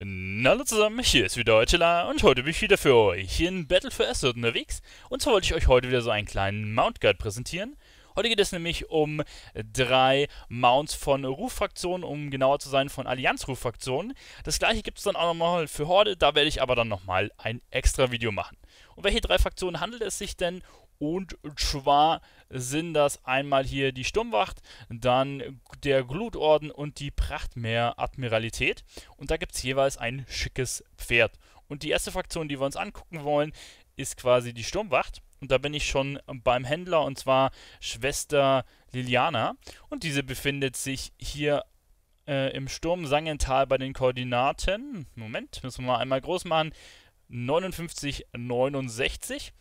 Hallo zusammen, hier ist wieder Eutela und heute bin ich wieder für euch in Battle for Azeroth unterwegs. Und zwar wollte ich euch heute wieder so einen kleinen Mount Guide präsentieren. Heute geht es nämlich um drei Mounts von ruf um genauer zu sein von allianz ruf Das gleiche gibt es dann auch nochmal für Horde, da werde ich aber dann nochmal ein extra Video machen. Um welche drei Fraktionen handelt es sich denn und zwar sind das einmal hier die Sturmwacht, dann der Glutorden und die Prachtmeeradmiralität. Und da gibt es jeweils ein schickes Pferd. Und die erste Fraktion, die wir uns angucken wollen, ist quasi die Sturmwacht. Und da bin ich schon beim Händler und zwar Schwester Liliana. Und diese befindet sich hier äh, im Sturm Sangental bei den Koordinaten. Moment, müssen wir mal einmal groß machen. 59, 69.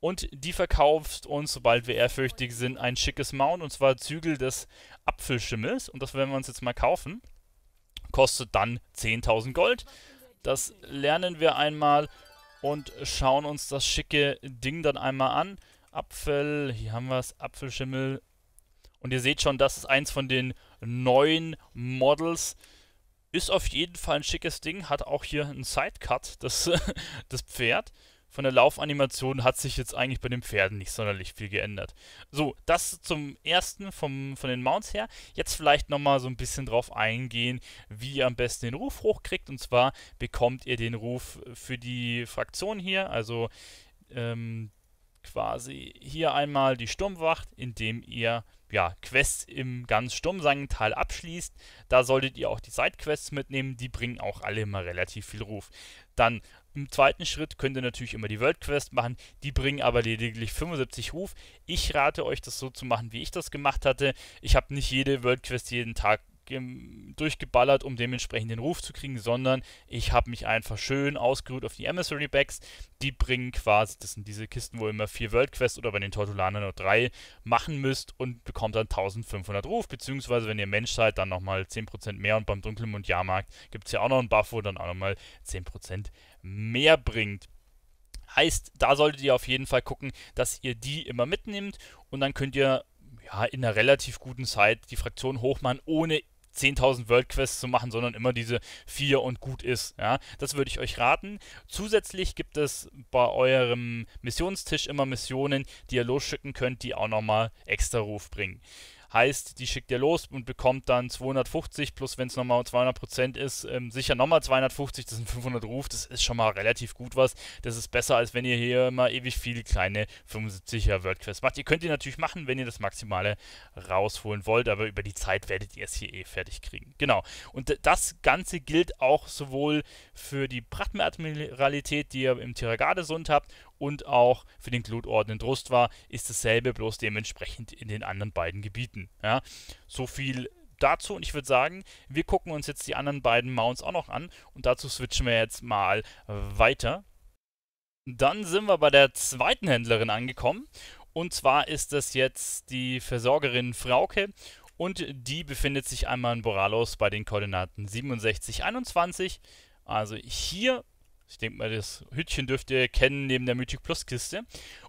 Und die verkauft uns, sobald wir ehrfürchtig sind, ein schickes Mount, und zwar Zügel des Apfelschimmels. Und das werden wir uns jetzt mal kaufen. Kostet dann 10.000 Gold. Das lernen wir einmal und schauen uns das schicke Ding dann einmal an. Apfel, hier haben wir es, Apfelschimmel. Und ihr seht schon, das ist eins von den neuen Models. Ist auf jeden Fall ein schickes Ding, hat auch hier einen Sidecut, das, das Pferd von der Laufanimation hat sich jetzt eigentlich bei den Pferden nicht sonderlich viel geändert. So, das zum ersten vom, von den Mounts her. Jetzt vielleicht nochmal so ein bisschen drauf eingehen, wie ihr am besten den Ruf hochkriegt. Und zwar bekommt ihr den Ruf für die Fraktion hier, also ähm, quasi hier einmal die Sturmwacht, indem ihr ja, Quests im ganz Sturmsangental abschließt. Da solltet ihr auch die Sidequests mitnehmen, die bringen auch alle immer relativ viel Ruf. Dann im zweiten Schritt könnt ihr natürlich immer die World Quest machen, die bringen aber lediglich 75 Ruf. Ich rate euch, das so zu machen, wie ich das gemacht hatte. Ich habe nicht jede World Quest jeden Tag durchgeballert, um dementsprechend den Ruf zu kriegen, sondern ich habe mich einfach schön ausgeruht auf die Emissary Bags. Die bringen quasi, das sind diese Kisten, wo ihr immer vier World Quests oder bei den Tortulanern nur drei machen müsst und bekommt dann 1500 Ruf, beziehungsweise wenn ihr Mensch seid, dann nochmal 10% mehr und beim dunklen und Jahrmarkt gibt es ja auch noch einen Buff, wo dann auch nochmal 10% mehr bringt. Heißt, da solltet ihr auf jeden Fall gucken, dass ihr die immer mitnimmt und dann könnt ihr ja, in einer relativ guten Zeit die Fraktion hochmachen, ohne 10.000 World Quests zu machen, sondern immer diese vier und gut ist. Ja? Das würde ich euch raten. Zusätzlich gibt es bei eurem Missionstisch immer Missionen, die ihr losschicken könnt, die auch nochmal extra Ruf bringen. Heißt, die schickt ihr los und bekommt dann 250 plus, wenn es nochmal 200 ist, ähm, sicher nochmal 250. Das sind 500 Ruf. Das ist schon mal relativ gut was. Das ist besser, als wenn ihr hier immer ewig viele kleine 75er WordQuests macht. Ihr könnt ihr natürlich machen, wenn ihr das Maximale rausholen wollt, aber über die Zeit werdet ihr es hier eh fertig kriegen. Genau. Und das Ganze gilt auch sowohl für die Prattenadmiralität, die ihr im tiragade habt, und auch für den Glutorden in Drustwar ist dasselbe, bloß dementsprechend in den anderen beiden Gebieten. Ja. So viel dazu und ich würde sagen, wir gucken uns jetzt die anderen beiden Mounts auch noch an und dazu switchen wir jetzt mal weiter. Dann sind wir bei der zweiten Händlerin angekommen und zwar ist das jetzt die Versorgerin Frauke und die befindet sich einmal in Boralos bei den Koordinaten 67, 21. Also hier ich denke mal, das Hütchen dürft ihr kennen neben der Mythic Plus Kiste.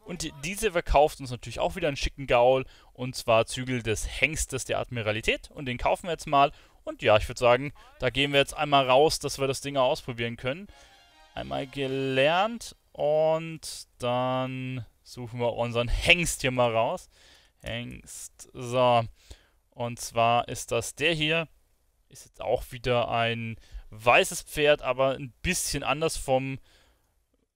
Und diese verkauft uns natürlich auch wieder einen schicken Gaul. Und zwar Zügel des Hengstes der Admiralität. Und den kaufen wir jetzt mal. Und ja, ich würde sagen, da gehen wir jetzt einmal raus, dass wir das Ding auch ausprobieren können. Einmal gelernt. Und dann suchen wir unseren Hengst hier mal raus. Hengst. So. Und zwar ist das der hier. Ist jetzt auch wieder ein weißes Pferd, aber ein bisschen anders vom,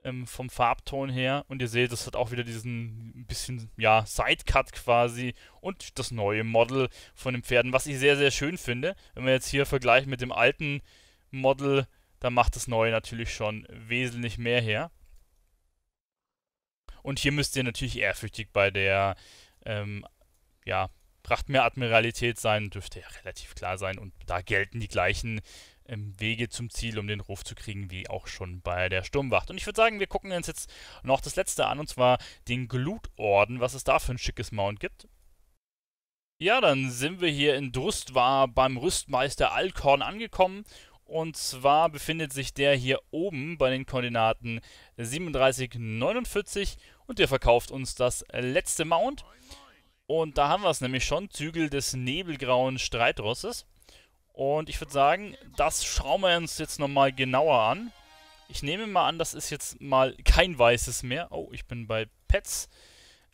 ähm, vom Farbton her. Und ihr seht, es hat auch wieder diesen bisschen, ja, Sidecut quasi und das neue Model von den Pferden, was ich sehr, sehr schön finde. Wenn wir jetzt hier vergleichen mit dem alten Model, dann macht das neue natürlich schon wesentlich mehr her. Und hier müsst ihr natürlich ehrfürchtig bei der, ähm, ja, Prachtmeeradmiralität sein, dürfte ja relativ klar sein. Und da gelten die gleichen Wege zum Ziel, um den Ruf zu kriegen, wie auch schon bei der Sturmwacht. Und ich würde sagen, wir gucken uns jetzt noch das letzte an, und zwar den Glutorden, was es da für ein schickes Mount gibt. Ja, dann sind wir hier in Drustwar beim Rüstmeister Alkorn angekommen. Und zwar befindet sich der hier oben bei den Koordinaten 37, 49 und der verkauft uns das letzte Mount. Und da haben wir es nämlich schon, Zügel des nebelgrauen Streitrosses. Und ich würde sagen, das schauen wir uns jetzt nochmal genauer an. Ich nehme mal an, das ist jetzt mal kein weißes mehr. Oh, ich bin bei Pets.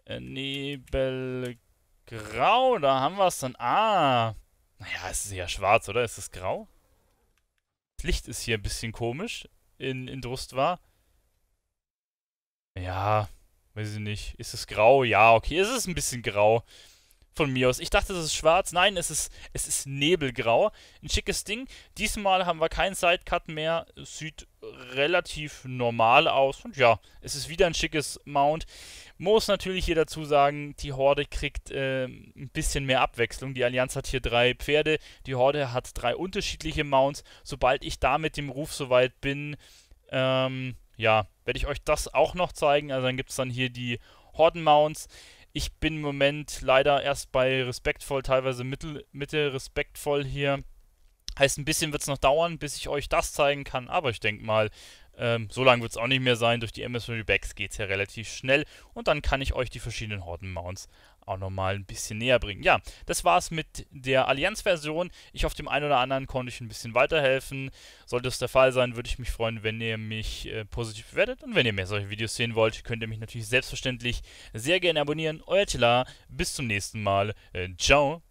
Äh, Nebelgrau, da haben wir es dann. Ah, naja, es ist ja schwarz, oder? Ist es grau? Das Licht ist hier ein bisschen komisch in, in war. Ja, weiß ich nicht. Ist es grau? Ja, okay, es ist ein bisschen grau von mir aus. Ich dachte, das ist schwarz. Nein, es ist, es ist nebelgrau. Ein schickes Ding. Diesmal haben wir keinen Sidecut mehr. sieht relativ normal aus. Und ja, es ist wieder ein schickes Mount. Muss natürlich hier dazu sagen, die Horde kriegt äh, ein bisschen mehr Abwechslung. Die Allianz hat hier drei Pferde. Die Horde hat drei unterschiedliche Mounts. Sobald ich da mit dem Ruf soweit bin, ähm, ja, werde ich euch das auch noch zeigen. Also dann gibt es dann hier die Horden-Mounts. Ich bin im Moment leider erst bei respektvoll, teilweise mittel, mittel respektvoll hier. Heißt, ein bisschen wird es noch dauern, bis ich euch das zeigen kann, aber ich denke mal, ähm, so lange wird es auch nicht mehr sein. Durch die ms Backs geht es ja relativ schnell und dann kann ich euch die verschiedenen Horden-Mounts auch nochmal ein bisschen näher bringen. Ja, das war's mit der Allianz-Version. Ich hoffe, dem einen oder anderen konnte ich ein bisschen weiterhelfen. Sollte es der Fall sein, würde ich mich freuen, wenn ihr mich äh, positiv bewertet. Und wenn ihr mehr solche Videos sehen wollt, könnt ihr mich natürlich selbstverständlich sehr gerne abonnieren. Euer Tila, bis zum nächsten Mal. Äh, ciao.